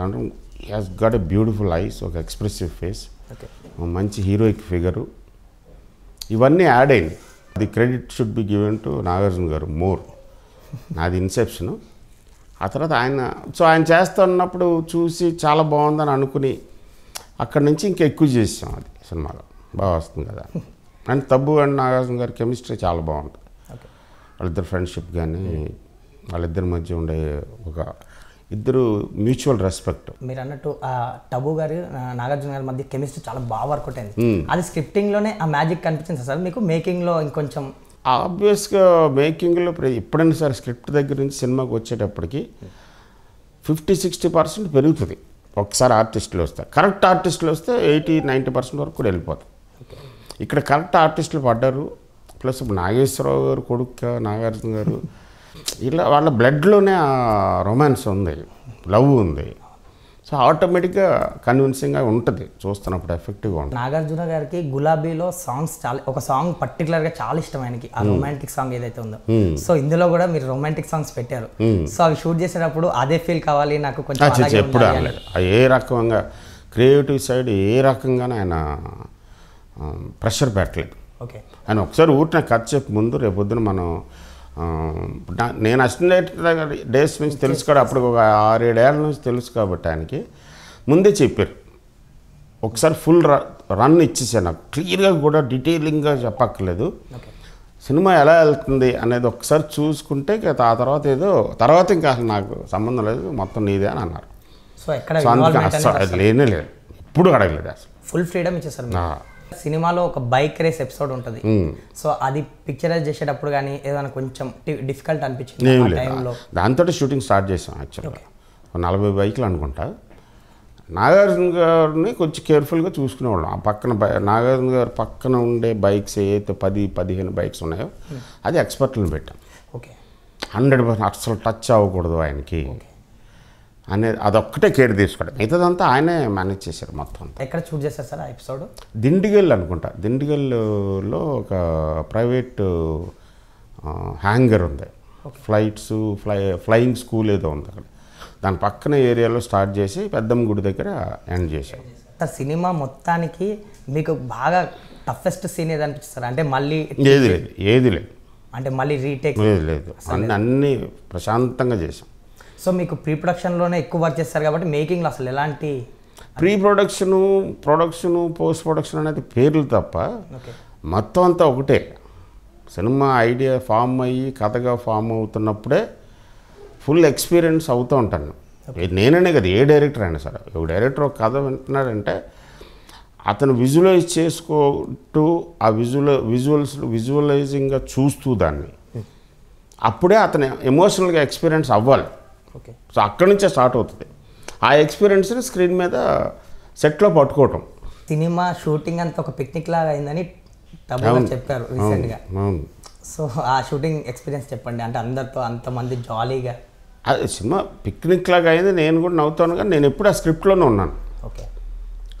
has got got a beautiful eyes ఒక ఎక్స్ప్రెసివ్ ఫేస్ మంచి హీరోయిక్ ఫిగరు ఇవన్నీ యాడ్ అయింది అది credit should be given to Nagarjuna garu more నాది ఇన్సెప్షను ఆ తర్వాత ఆయన సో ఆయన చేస్తున్నప్పుడు చూసి చాలా బాగుందని అనుకుని అక్కడ నుంచి ఇంకా ఎక్కువ చేసాం అది సినిమాలో బాగా వస్తుంది కదా అండ్ తబ్బు అండ్ నాగార్జున గారి కెమిస్ట్రీ చాలా బాగుంటుంది వాళ్ళిద్దరు ఫ్రెండ్షిప్ కానీ వాళ్ళిద్దరి మధ్య ఉండే ఒక ఇద్దరు మ్యూచువల్ రెస్పెక్ట్ మీరు అన్నట్టు టబు గారు నాగార్జున గారి మధ్య కెమిస్ట్రీ చాలా బాగా వర్క్ అయింది అది స్క్రిప్టింగ్లోనే ఆ మ్యాజిక్ కనిపించింది సార్ మీకు మేకింగ్లో ఇంకొంచెం ఆబ్వియస్గా మేకింగ్లో ఎప్పుడైనా సరే స్క్రిప్ట్ దగ్గర నుంచి సినిమాకి వచ్చేటప్పటికి ఫిఫ్టీ సిక్స్టీ పర్సెంట్ పెరుగుతుంది ఒకసారి ఆర్టిస్టులు వస్తే కరెక్ట్ ఆర్టిస్టులు వస్తే ఎయిటీ నైంటీ పర్సెంట్ వరకు కూడా వెళ్ళిపోతుంది ఇక్కడ కరెక్ట్ ఆర్టిస్టులు పడ్డారు ప్లస్ నాగేశ్వరరావు గారు కొడుక నాగార్జున గారు ఇలా వాళ్ళ బ్లడ్లోనే ఆ రొమాన్స్ ఉంది లవ్ ఉంది సో ఆటోమేటిక్గా కన్విన్సింగ్గా ఉంటుంది చూస్తున్నప్పుడు ఎఫెక్టివ్గా ఉంటుంది నాగార్జున గారికి గులాబీలో సాంగ్స్ చాలా ఒక సాంగ్ పర్టికులర్గా చాలా ఇష్టం ఆయనకి ఆ రొమాంటిక్ సాంగ్ ఏదైతే ఉందో సో ఇందులో కూడా మీరు రొమాంటిక్ సాంగ్స్ పెట్టారు సో అవి షూట్ చేసేటప్పుడు అదే ఫీల్ కావాలి నాకు కొంచెం ఎప్పుడు ఏ రకంగా క్రియేటివ్ సైడ్ ఏ రకంగానే ఆయన ప్రెషర్ పెట్టలేదు ఓకే ఆయన ఒకసారి ఊరిన కథ చెప్పి ముందు రేపొద్దున మనం నేను అసిస్టెంట్ డేస్ నుంచి తెలుసు కూడా అప్పుడు ఒక ఆరేడేళ్ళ నుంచి తెలుసు కాబట్టి ఆయనకి ముందే చెప్పారు ఒకసారి ఫుల్ రన్ ఇచ్చేసాను నాకు క్లియర్గా కూడా డీటెయిలింగ్గా చెప్పక్కర్లేదు సినిమా ఎలా వెళ్తుంది అనేది ఒకసారి చూసుకుంటే ఆ తర్వాత ఏదో తర్వాత ఇంకా నాకు సంబంధం లేదు మొత్తం నీదే అని అన్నారు సో అందుకని అసలు లేనే లేదు ఎప్పుడు అడగలేదు అసలు ఫుల్ ఫ్రీడమ్ ఇచ్చేసారు సినిమాలో ఒక బైక్ రేస్ ఎపిసోడ్ ఉంటుంది సో అది పిక్చరైజ్ చేసేటప్పుడు కానీ ఏదైనా కొంచెం డిఫికల్ట్ అనిపించింది దాంతో షూటింగ్ స్టార్ట్ చేసాం యాక్చువల్గా నలభై బైక్లు అనుకుంటా నాగార్జున గారిని కొంచెం కేర్ఫుల్గా చూసుకునేవాళ్ళం ఆ పక్కన నాగార్జున గారు పక్కన ఉండే బైక్స్ ఏదైతే పది పదిహేను బైక్స్ ఉన్నాయో అది ఎక్స్పర్ట్లను పెట్టాం ఓకే హండ్రెడ్ పర్సెంట్ అసలు టచ్ అవ్వకూడదు ఆయనకి అనేది అదొక్కటే కేర్ తీసుకోవడం మిగతాదంతా ఆయనే మేనేజ్ చేశారు మొత్తం ఎక్కడ షూట్ చేశారు సార్ ఎపిసోడ్ దిండిగల్ అనుకుంటా దిండిగల్లో ఒక ప్రైవేట్ హ్యాంగర్ ఉంది ఫ్లైట్స్ ఫ్లై ఫ్లయింగ్ స్కూల్ ఏదో ఉంది అక్కడ దాని పక్కన ఏరియాలో స్టార్ట్ చేసి పెద్దమ్మ గుడి దగ్గర ఎండ్ చేశాం సినిమా మొత్తానికి మీకు బాగా టఫెస్ట్ సీన్ ఏది అనిపిస్తుంది అంటే మళ్ళీ ఏది లేదు ఏది లేదు అంటే మళ్ళీ రీటేక్ లేదు అన్నీ అన్ని ప్రశాంతంగా చేసాం సో మీకు ప్రీ ప్రొడక్షన్లోనే ఎక్కువ వర్క్ చేస్తారు కాబట్టి మేకింగ్లో అసలు ఎలాంటి pre production production post production అనేది పేర్లు తప్ప మొత్తం అంతా ఒకటే సినిమా ఐడియా ఫామ్ అయ్యి కథగా ఫామ్ అవుతున్నప్పుడే ఫుల్ ఎక్స్పీరియన్స్ అవుతూ ఉంటాను నేననే కదా ఏ డైరెక్టర్ అయినా సరే ఒక డైరెక్టర్ ఒక కథ వింటున్నాడంటే అతను విజువలైజ్ చేసుకుంటూ ఆ విజువల్ విజువల్స్ విజువలైజింగ్గా చూస్తూ దాన్ని hmm. అప్పుడే అతను ఎమోషనల్గా ఎక్స్పీరియన్స్ అవ్వాలి సో అక్కడి నుంచే స్టార్ట్ అవుతుంది ఆ ఎక్స్పీరియన్స్ని స్క్రీన్ మీద సెట్లో పట్టుకోవటం సినిమా షూటింగ్ అంత ఒక పిక్నిక్ లాగా అయిందని చెప్పారు రీసెంట్గా సో ఆ షూటింగ్ ఎక్స్పీరియన్స్ చెప్పండి అంటే అందరితో అంతమంది జాలీగా అది సినిమా పిక్నిక్ లాగా అయింది నేను కూడా నవ్వుతాను కానీ నేను ఎప్పుడు ఆ స్క్రిప్ట్లోనే ఉన్నాను ఓకే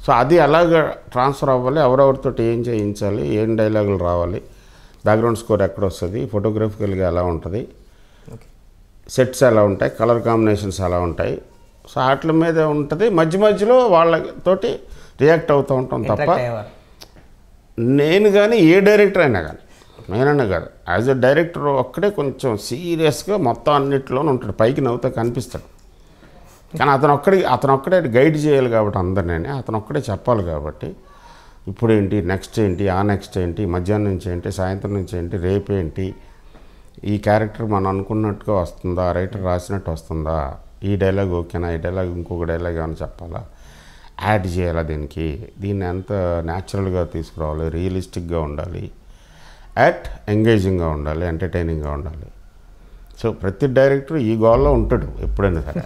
సో అది అలాగ ట్రాన్స్ఫర్ అవ్వాలి ఎవరెవరితో ఏం చేయించాలి ఏం డైలాగులు రావాలి బ్యాక్గ్రౌండ్ స్కోర్ ఎక్కడ వస్తుంది ఫోటోగ్రఫికల్గా ఎలా ఉంటుంది సెట్స్ ఎలా ఉంటాయి కలర్ కాంబినేషన్స్ ఎలా ఉంటాయి సో వాటి మీద ఉంటుంది మధ్య మధ్యలో వాళ్ళతోటి రియాక్ట్ అవుతూ ఉంటాం తప్ప నేను కానీ ఏ డైరెక్టర్ అయినా కానీ నేనన్నా కాదు యాజ్ అ డైరెక్టర్ ఒక్కడే కొంచెం సీరియస్గా మొత్తం అన్నింటిలోనూ ఉంటాడు పైకి నవ్వుతా కనిపిస్తాడు కానీ అతను ఒక్కడికి అతను ఒక్కడే గైడ్ చేయాలి కాబట్టి అందరినీ అతను ఒక్కడే చెప్పాలి కాబట్టి ఇప్పుడేంటి నెక్స్ట్ ఏంటి ఆ నెక్స్ట్ ఏంటి మధ్యాహ్నం నుంచి ఏంటి సాయంత్రం నుంచి ఏంటి రేపేంటి ఈ క్యారెక్టర్ మనం అనుకున్నట్టుగా వస్తుందా రైటర్ రాసినట్టు వస్తుందా ఈ డైలాగ్ ఓకేనా ఈ డైలాగ్ ఇంకొక డైలాగ్ ఏమైనా చెప్పాలా యాడ్ చేయాలా దీనికి దీన్ని ఎంత న్యాచురల్గా తీసుకురావాలి రియలిస్టిక్గా ఉండాలి యాట్ ఎంగేజింగ్గా ఉండాలి ఎంటర్టైనింగ్గా ఉండాలి సో ప్రతి డైరెక్టర్ ఈ గోల్లో ఉంటాడు ఎప్పుడైనా సరే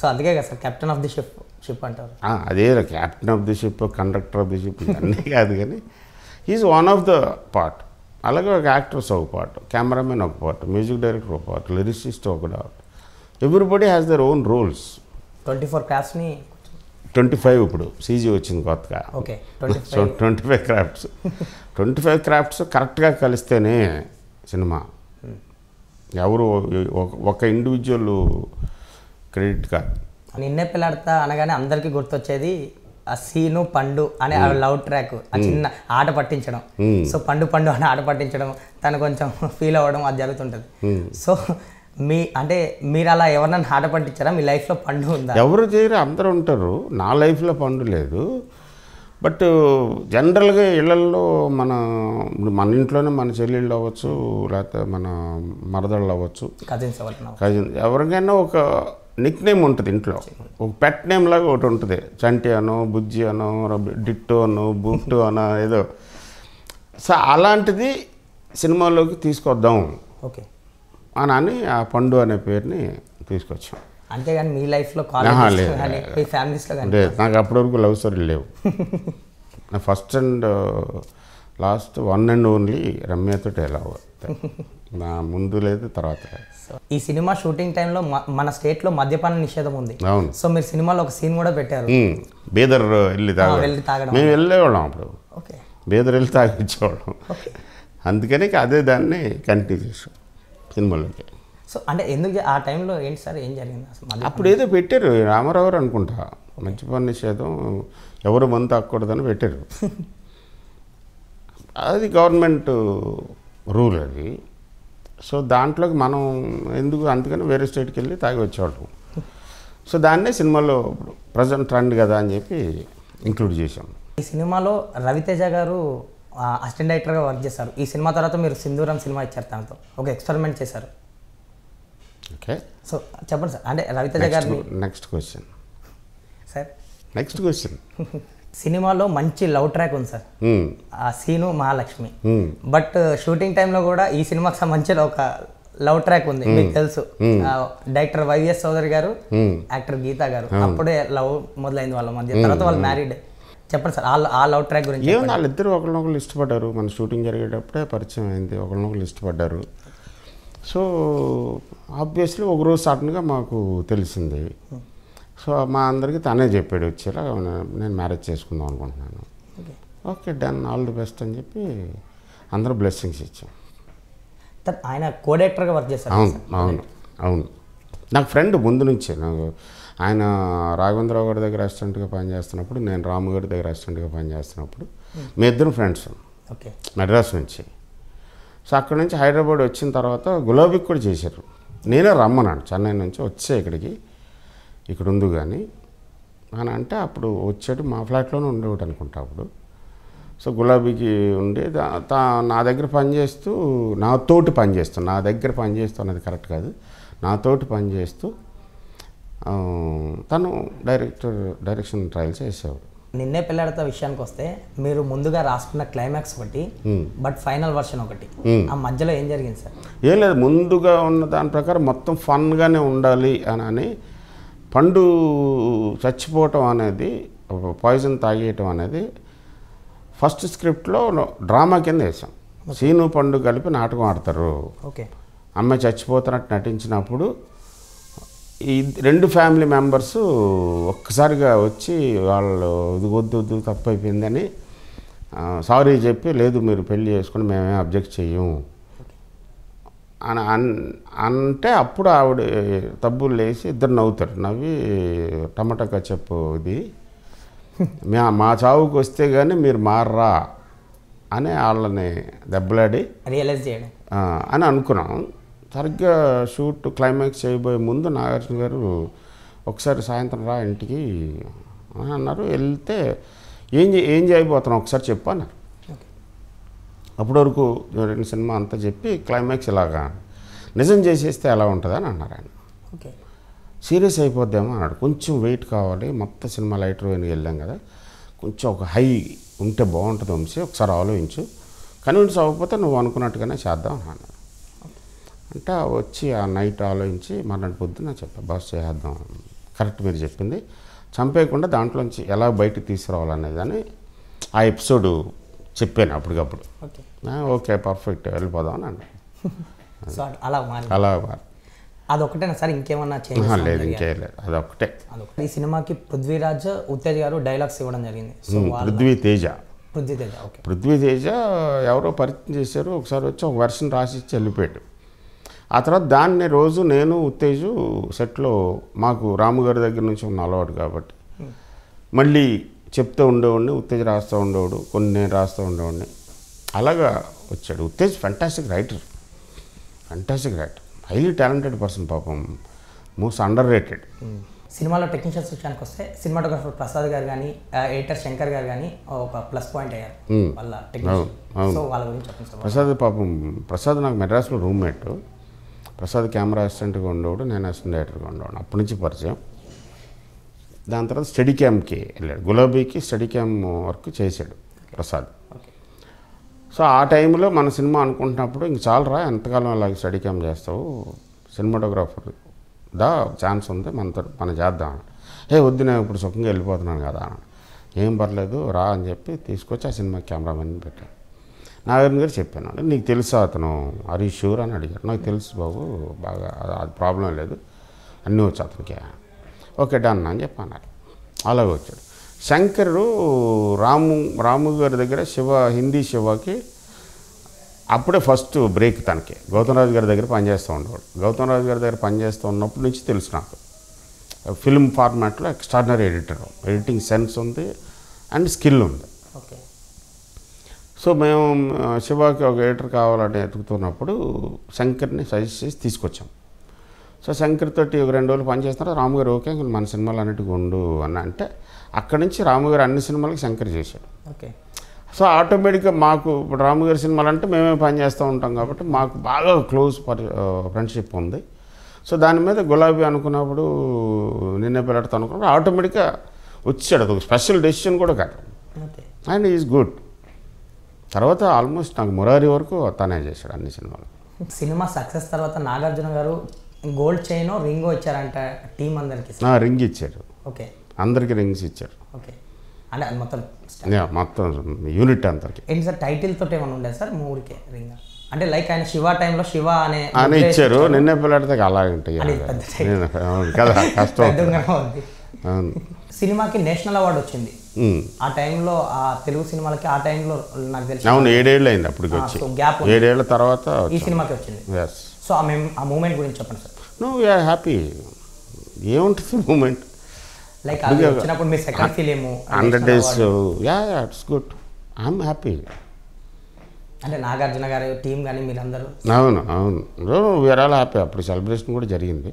సో అందుకే కదా sir captain of the ship ship అంటారు అదే captain of the ship conductor of the ship అన్నీ కాదు కానీ is one of the part అలాగే ఒక యాక్టర్స్ ఒక పార్ట్ కెమెరామెన్ ఒక పార్ట్ మ్యూజిక్ డైరెక్టర్ ఒక పార్ట్ లిరిసిస్ట్ ఒక part everybody has their own rules twenty four క్రాఫ్ట్స్ని ట్వంటీ ఫైవ్ ఇప్పుడు సీజీ వచ్చింది కొత్తగా okay twenty five crafts twenty five crafts కరెక్ట్గా కలిస్తేనే సినిమా ఎవరు ఒక ఇండివిజువల్ క్రెడిట్ కార్డ్ నిన్నే పిల్లాడతా అనగానే అందరికీ గుర్తొచ్చేది ఆ సీను పండు అనే ఆ లవ్ ట్రాక్ ఆ చిన్న ఆట పట్టించడం సో పండు పండు అని ఆట పట్టించడం తను కొంచెం ఫీల్ అవ్వడం అది జరుగుతుంటుంది సో మీ అంటే మీరు అలా ఎవరినైనా ఆట పట్టించారా మీ లైఫ్లో పండు ఉందా ఎవరు చేయరు అందరూ ఉంటారు నా లైఫ్లో పండు లేదు బట్ జనరల్గా ఇళ్ళల్లో మన మన ఇంట్లోనే మన చెల్లెళ్ళు అవ్వచ్చు లేకపోతే మన మరదళ్ళు అవ్వచ్చు కజిన్స్ కజిన్ ఎవరికైనా ఒక నిక్ నేమ్ ఉంటుంది ఇంట్లో ఒక పెట్ నేమ్ లాగా ఒకటి ఉంటుంది చంటి అనో బుజ్జి అనో డిట్టు అనో బుట్టు అనో ఏదో సో అలాంటిది సినిమాలోకి తీసుకొద్దాం ఓకే అని అని ఆ పండు అనే పేరుని తీసుకొచ్చాం అంతేగాని మీ లైఫ్లో లేదు నాకు అప్పటివరకు లవ్ స్టోరీ లేవు నా first and last one and only రమ్యతో ఎలా నా ముందు లేదు తర్వాత ఈ సినిమా షూటింగ్ టైంలో మన స్టేట్లో మద్యపాన నిషేధం ఉంది అవును సో మీరు సినిమాలో ఒక సీన్ కూడా పెట్టారు బీదర్ వెళ్ళి వెళ్ళి తాగడం మేము వెళ్ళేవాళ్ళం అప్పుడు ఓకే బీదర్ వెళ్ళి తాగించేవాళ్ళం అందుకని అదే దాన్ని కంటిన్యూ చేసాం సినిమాలోకి సో అంటే ఎందుకు ఆ టైంలో ఏంటి సార్ ఏం జరిగింది అప్పుడు ఏదో పెట్టారు రామారావు అనుకుంటా మంచి పని నిషేధం ఎవరు మందు తాకూడదని పెట్టారు అది గవర్నమెంట్ రూల్ అది సో దాంట్లోకి మనం ఎందుకు అందుకని వేరే స్టేట్కి వెళ్ళి తాగి వచ్చేవాళ్ళు సో దాన్నే సినిమాలో ప్రజెంట్ ట్రెండ్ కదా అని చెప్పి ఇంక్లూడ్ చేశాం ఈ సినిమాలో రవితేజ గారు అసిస్టెంట్ డైరెక్టర్గా వర్క్ చేశారు ఈ సినిమా తర్వాత మీరు సింధూరం సినిమా ఇచ్చారు తనతో ఒక ఎక్స్పెరిమెంట్ చేశారు ఓకే సో చెప్పండి సార్ అంటే Ravi Teja garu next question sir next question సినిమాలో మంచి లవ్ ట్రాక్ ఉంది సార్ ఆ సీను మహాలక్ష్మి బట్ షూటింగ్ టైంలో కూడా ఈ సినిమాకి సంబంధించిన ఒక లవ్ ట్రాక్ ఉంది మీకు తెలుసు డైరెక్టర్ వైవిఎస్ చౌదరి గారు యాక్టర్ గీతా గారు అప్పుడే లవ్ మొదలైంది వాళ్ళ మధ్య తర్వాత వాళ్ళు మ్యారీడ్ చెప్పండి సార్ ఆ లవ్ ట్రాక్ గురించి వాళ్ళిద్దరు ఒకరినొకరు ఇష్టపడ్డారు మన షూటింగ్ జరిగేటప్పుడే పరిచయం అయింది ఒకరినొకరు ఇష్టపడ్డారు సో ఆబ్వియస్లీ ఒకరోజు సడన్గా మాకు తెలిసింది సో మా అందరికీ తనే చెప్పాడు వచ్చేలా నేను మ్యారేజ్ చేసుకుందాం అనుకుంటున్నాను okay done all the best అని చెప్పి అందరూ బ్లెస్సింగ్స్ ఇచ్చాం ఆయన కోడేక్టర్గా వర్క్ చేశారు అవును అవును అవును నాకు ఫ్రెండ్ ముందు నుంచే నాకు ఆయన రాఘవేంద్రరావు గారి దగ్గర అసిస్టెంట్గా పనిచేస్తున్నప్పుడు నేను రాము గారి దగ్గర అసిస్టెంట్గా పనిచేస్తున్నప్పుడు మీ ఇద్దరు ఫ్రెండ్స్ ఓకే మద్రాసు నుంచి సో అక్కడ నుంచి హైదరాబాద్ వచ్చిన తర్వాత గులాబీకి కూడా చేశారు నేనే రమ్మన్నాను చెన్నై నుంచి వచ్చే ఇక్కడికి ఇక్కడ ఉంది కానీ అని అంటే అప్పుడు వచ్చాడు మా ఫ్లాట్లోనే ఉండేవాడు అనుకుంటా అప్పుడు సో గులాబీకి ఉండే తా నా దగ్గర పనిచేస్తూ నాతోటి పనిచేస్తూ నా దగ్గర పనిచేస్తూ అనేది కరెక్ట్ కాదు నాతోటి పనిచేస్తూ తను డైరెక్టర్ డైరెక్షన్ ట్రయల్స్ వేసేవాడు నిన్నే పిల్లాడితో విషయానికి వస్తే మీరు ముందుగా రాసుకున్న క్లైమాక్స్ ఒకటి బట్ ఫైనల్ వర్షన్ ఒకటి ఆ మధ్యలో ఏం జరిగింది సార్ ఏం లేదు ముందుగా ఉన్న దాని ప్రకారం మొత్తం ఫన్గానే ఉండాలి అని అని పండు చచ్చిపోవటం అనేది పాయిజన్ తాగేయటం అనేది ఫస్ట్ స్క్రిప్ట్లో డ్రామా కింద వేసాం సీను పండు కలిపి నాటకం ఆడతారు ఓకే అమ్మాయి చచ్చిపోతున్నట్టు నటించినప్పుడు ఈ రెండు ఫ్యామిలీ మెంబర్స్ ఒక్కసారిగా వచ్చి వాళ్ళు ఇది వద్దు వద్దు తప్పు అయిపోయిందని సారీ చెప్పి లేదు మీరు పెళ్ళి చేసుకుని మేమే అబ్జెక్ట్ చేయము అని అంటే అప్పుడు ఆవిడ తబ్బులు లేచి ఇద్దరు నవ్వుతారు నవ్వి టమాటా చెప్పు ఇది మా మా చావుకి వస్తే కానీ మీరు మారా అని వాళ్ళని దెబ్బలాడి రియలైజ్ చేయడం అని అనుకున్నాం సరిగ్గా షూట్ క్లైమాక్స్ చేయబోయే ముందు నాగార్జున గారు ఒకసారి సాయంత్రం రా ఇంటికి అని అన్నారు వెళ్తే ఏం ఏం చేయబోతున్నాం ఒకసారి చెప్పు అన్నారు అప్పటి వరకు చూడండి సినిమా అంతా చెప్పి క్లైమాక్స్ ఇలాగా నిజం చేసేస్తే ఎలా ఉంటుందని అన్నారు ఆయన ఓకే సీరియస్ అయిపోద్దేమో అన్నాడు కొంచెం వెయిట్ కావాలి మొత్తం సినిమా లైట్ రోయిన్కి వెళ్ళాం కదా కొంచెం ఒక హై ఉంటే బాగుంటుంది వంశీ ఒకసారి ఆలోచించు కన్విన్స్ అవ్వకపోతే నువ్వు అనుకున్నట్టుగానే చేద్దాం అన్నాడు అంటే వచ్చి ఆ నైట్ ఆలోచించి మర్నాడు పొద్దున చెప్పా బస్ చేద్దాం కరెక్ట్ మీరు చెప్పింది చంపేయకుండా దాంట్లోంచి ఎలా బయటకు తీసుకురావాలనేదని ఆ ఎపిసోడ్ చెప్పాను అప్పటికప్పుడు ఓకే ఓకే పర్ఫెక్ట్ వెళ్ళిపోదాం అండి అలా అలా అదొకటేనా సార్ ఇంకేమన్నా చేంజ్ లేదు ఇంకేయలేదు అదొకటే ఈ సినిమాకి పృథ్వీరాజ్ ఉత్తేజ్ గారు డైలాగ్స్ ఇవ్వడం జరిగింది పృథ్వీ తేజ పృథ్వీ తేజ ఓకే పృథ్వీ తేజ ఎవరో పరిచయం చేశారు ఒకసారి వచ్చి ఒక వెర్షన్ రాసి చెల్లిపోయాడు ఆ తర్వాత దాన్ని రోజు నేను ఉత్తేజు సెట్లో మాకు రాము గారి దగ్గర నుంచి ఉన్న అలవాటు కాబట్టి మళ్ళీ చెప్తూ ఉండేవాడిని ఉత్తేజ రాస్తూ ఉండేవాడు కొన్ని నేను రాస్తూ ఉండేవాడిని అలాగా వచ్చాడు Uttej fantastic writer fantastic writer highly talented person పాపం మోస్ట్ అండర్ రేటెడ్ సినిమాలో టెక్నీషియన్స్ విషయానికి వస్తే సినిమాటోగ్రఫర్ ప్రసాద్ గారు కానీ ఎడిటర్ శంకర్ గారు కానీ ఒక ప్లస్ పాయింట్ అయ్యారు hmm. వాళ్ళ గురించి ప్రసాద్ పాపం ప్రసాద్ నాకు మెడ్రాస్లో రూమ్మేట్ ప్రసాద్ కెమెరా అసిస్టెంట్గా ఉండేవాడు నేను అసిస్టెంట్ డైరెక్టర్గా ఉండేవాడు అప్పటి నుంచి పరిచయం దాని తర్వాత స్టడీ క్యాంప్కి వెళ్ళాడు గులాబీకి స్టడీ క్యాంప్ వర్క్ చేశాడు ప్రసాద్ సో ఆ టైంలో మన సినిమా అనుకుంటున్నప్పుడు ఇంక చాలరా ఎంతకాలం అలాగే స్టడీ చేస్తావు సినిమాటోగ్రాఫర్ దా ఛాన్స్ ఉంది మనతో మనం చేద్దాం ఏ వద్దు నేను ఇప్పుడు సుఖంగా వెళ్ళిపోతున్నాను కదా ఏం పర్లేదు రా అని చెప్పి తీసుకొచ్చి ఆ సినిమా కెమెరామెన్ పెట్టాను నాగార్జున గారు చెప్పాను నీకు తెలుసా అతను హరీష్ షూర్ అని అడిగారు నాకు తెలుసు బాబు బాగా అది ప్రాబ్లం లేదు అన్నీ వచ్చు అతనికి ఓకే డన్ అని చెప్పి అన్నారు అలాగే వచ్చాడు శంకరుడు రాము రాము గారి దగ్గర శివ హిందీ శివకి అప్పుడే ఫస్ట్ బ్రేక్ తనకి గౌతమరాజు గారి దగ్గర పనిచేస్తూ ఉండేవాడు గౌతమరాజు గారి దగ్గర పనిచేస్తూ ఉన్నప్పటి నుంచి తెలుసు నాకు ఫిల్మ్ ఫార్మాట్లో ఎక్స్ట్రాడినరీ ఎడిటర్ ఎడిటింగ్ సెన్స్ ఉంది అండ్ స్కిల్ ఉంది ఓకే సో మేము శివకి ఒక ఎడిటర్ కావాలని ఎతుకుతున్నప్పుడు శంకర్ని సజెస్ట్ చేసి తీసుకొచ్చాం సో శంకర్ తోటి రెండు రోజులు పనిచేస్తున్నారు రాముగారు ఓకే మన సినిమాలు అన్నిటికీ ఉండు అని అంటే అక్కడి నుంచి రాముగారు అన్ని సినిమాలకు శంకర్ చేశాడు ఓకే సో ఆటోమేటిక్గా మాకు ఇప్పుడు రాముగారి సినిమాలు అంటే మేమే పని చేస్తూ ఉంటాం కాబట్టి మాకు బాగా క్లోజ్ ఫ్రెండ్షిప్ ఉంది సో దాని మీద గులాబీ అనుకున్నప్పుడు నిన్నే పిల్లడతా అనుకున్నప్పుడు ఆటోమేటిక్గా వచ్చాడు ఒక స్పెషల్ డెసిషన్ కూడా కాదు అండ్ ఈజ్ గుడ్ తర్వాత ఆల్మోస్ట్ నాకు మురారి వరకు తనే చేశాడు అన్ని సినిమాలు సినిమా సక్సెస్ తర్వాత నాగార్జున గారు గోల్డ్ చైన్ రింగ్ ఇచ్చారంట టీం అందరికి రింగ్ ఇచ్చారు ఓకే అందరికి రింగ్స్ ఇచ్చారు ఓకే అంటే మొత్తం మొత్తం యూనిట్ అందరికి ఏంటి సార్ టైటిల్ తోటి ఏమైనా ఉండే సార్ మూడికే రింగ్ అంటే లైక్ ఆయన శివ టైంలో శివ అనే అని ఇచ్చారు నిన్నే పిల్లడితే అలా ఉంటాయి కదా కష్టం సినిమాకి నేషనల్ అవార్డు వచ్చింది ఆ టైంలో ఆ తెలుగు సినిమాలకి ఆ టైంలో నాకు తెలిసి అవును ఏడేళ్ళు అయింది అప్పటికి వచ్చి గ్యాప్ ఏడేళ్ల తర్వాత ఈ సినిమాకి వచ్చింది ఎస్ సో ఆ మేము ఆ మూమెంట్ గురించి చెప్పండి సార్ నో వీఆర్ హ్యాపీ ఏముంటుంది మూమెంట్ లైక్ వచ్చినప్పుడు మీ సెకండ్ ఫీల్ ఏమో hundred days yeah it's good I'm happy అంటే నాగార్జున గారు టీం కానీ మీరందరూ అవును అవును వీఆర్ ఆల్ హ్యాపీ అప్పుడు సెలబ్రేషన్ కూడా జరిగింది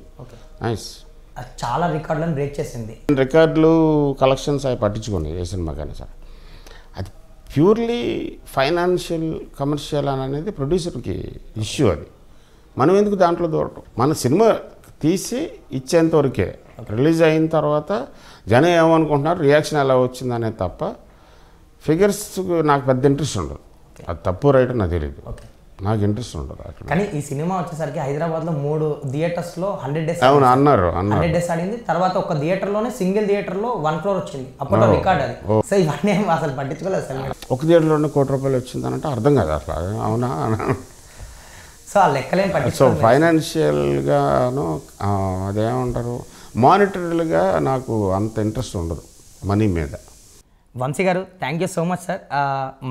నైస్ చాలా రికార్డులను బ్రేక్ చేసింది రికార్డులు కలెక్షన్స్ అవి పట్టించుకోండి ఏ సినిమా కానీ సార్ అది ప్యూర్లీ ఫైనాన్షియల్ కమర్షియల్ అనేది ప్రొడ్యూసర్కి ఇష్యూ అది మనం ఎందుకు దాంట్లో దూరటం మన సినిమా తీసి ఇచ్చేంతవరకే రిలీజ్ అయిన తర్వాత జనం ఏమనుకుంటున్నారు రియాక్షన్ ఎలా వచ్చిందనే తప్ప ఫిగర్స్ నాకు పెద్ద ఇంట్రెస్ట్ ఉండదు అది తప్పు రైట్ నాకు తెలియదు నాకు ఇంట్రెస్ట్ ఉండదు అక్కడ కానీ ఈ సినిమా వచ్చేసరికి హైదరాబాద్లో మూడు థియేటర్స్లో హండ్రెడ్ డేస్ అవును అన్నారు హండ్రెడ్ డేస్ ఆడింది తర్వాత ఒక థియేటర్లోనే సింగిల్ థియేటర్లో వన్ ఫ్లోర్ వచ్చింది అప్పుడు రికార్డ్ అది సో ఇవన్నీ అసలు పట్టించుకోలేదు అసలు ఒక లోనే కోటి రూపాయలు వచ్చిందనంటే అర్థం కాదు అసలు అవునా సో ఆ లెక్కలేని సో ఫైనాన్షియల్గాను అదేమంటారు మానిటరీలుగా నాకు అంత ఇంట్రెస్ట్ ఉండదు మనీ మీద వంశీ గారు thank you so much sir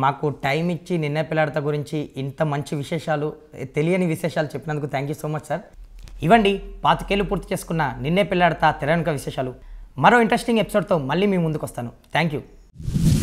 మాకు టైం ఇచ్చి నిన్న పిల్లాడత గురించి ఇంత మంచి విశేషాలు తెలియని విశేషాలు చెప్పినందుకు thank you so much sir ఇవ్వండి పాతికేళ్ళు పూర్తి చేసుకున్న నిన్నే పిల్లాడత తెరనుక విశేషాలు మరో ఇంట్రెస్టింగ్ ఎపిసోడ్తో మళ్ళీ మీ ముందుకు వస్తాను థ్యాంక్ యూ